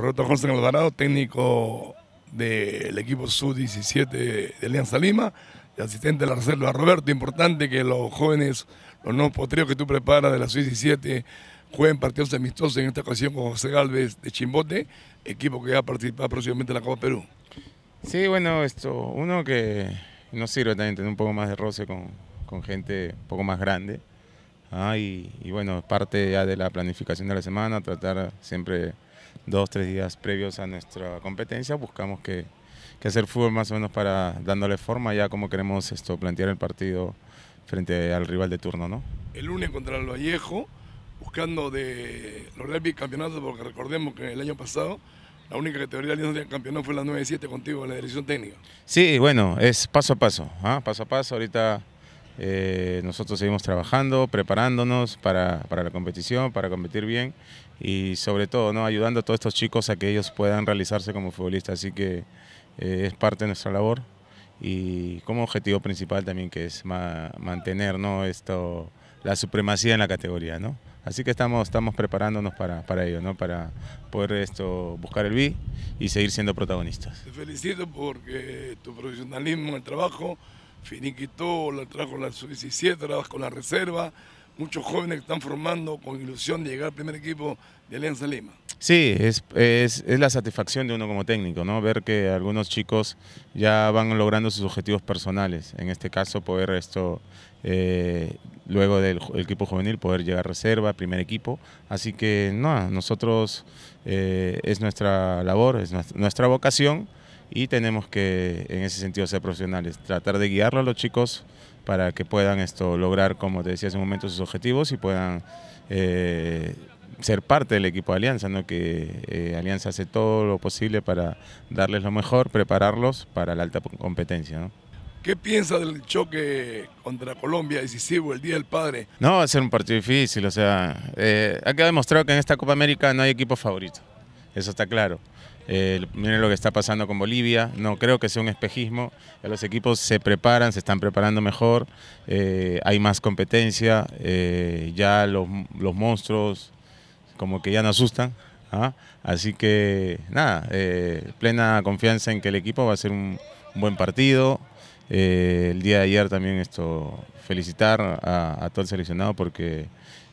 Roberto José Alvarado, técnico del equipo sub-17 de Alianza Lima, y asistente de la reserva. Roberto, importante que los jóvenes, los nuevos potríos que tú preparas de la sub-17 jueguen partidos amistosos, en esta ocasión con José Galvez de Chimbote, equipo que va a participar próximamente en la Copa Perú. Sí, bueno, esto, uno que nos sirve también tener un poco más de roce con, gente un poco más grande. Ah, y, y bueno, parte ya de la planificación de la semana, tratar siempre dos, tres días previos a nuestra competencia, buscamos que, hacer fútbol más o menos para dándole forma ya como queremos esto plantear el partido frente al rival de turno, ¿no? El lunes contra el Vallejo, buscando de lograr bicampeonato, porque recordemos que el año pasado la única categoría de Alianza fue la 9-7 contigo en la dirección técnica. Sí, bueno, es paso a paso, ¿ah? paso a paso. Ahorita eh, nosotros seguimos trabajando, preparándonos para, para, la competición, para competir bien y sobre todo ¿no? ayudando a todos estos chicos a que ellos puedan realizarse como futbolistas. Así que eh, es parte de nuestra labor y como objetivo principal también que es mantener ¿no? Esto, la supremacía en la categoría. ¿no? Así que estamos, estamos preparándonos para, para ello, ¿no? para poder esto, buscar el BI y seguir siendo protagonistas. Te felicito porque tu profesionalismo, el trabajo Finiquito, la trajo la sub-17, trabajas con la reserva. Muchos jóvenes que están formando con ilusión de llegar al primer equipo de Alianza Lima. Sí, es, la satisfacción de uno como técnico, ¿no? Ver que algunos chicos ya van logrando sus objetivos personales. En este caso, poder esto, eh, luego del equipo juvenil, poder llegar a reserva, primer equipo. Así que, no, nosotros eh, es nuestra labor, es nuestra vocación y tenemos que en ese sentido ser profesionales, tratar de guiarlo a los chicos para que puedan esto lograr, como te decía hace un momento, sus objetivos y puedan eh, ser parte del equipo de Alianza, ¿no? que eh, Alianza hace todo lo posible para darles lo mejor, prepararlos para la alta competencia. ¿Qué piensa del choque contra Colombia decisivo el Día del Padre? No, va a ser un partido difícil, o sea, eh, ha quedado demostrado que en esta Copa América no hay equipo favorito, eso está claro miren lo que está pasando con Bolivia, no creo que sea un espejismo, los equipos se preparan, se están preparando mejor, eh, hay más competencia, eh, ya los, los, monstruos como que ya no asustan, ¿ah? así que nada, eh, plena confianza en que el equipo va a ser un, buen partido. el día de ayer también esto felicitar a, a todo el seleccionado porque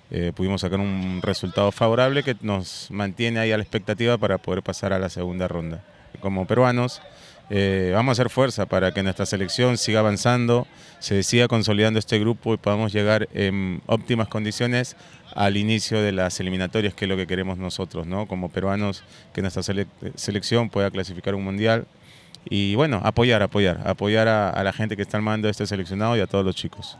eh, pudimos sacar un resultado favorable que nos mantiene ahí a la expectativa para poder pasar a la segunda ronda. Como peruanos, eh, vamos a hacer fuerza para que nuestra selección siga avanzando, se siga consolidando este grupo y podamos llegar en óptimas condiciones al inicio de las eliminatorias, que es lo que queremos nosotros, Como peruanos, que nuestra selección pueda clasificar un mundial. Y bueno, apoyar, apoyar, apoyar a, la gente que está al mando de este seleccionado y a todos los chicos.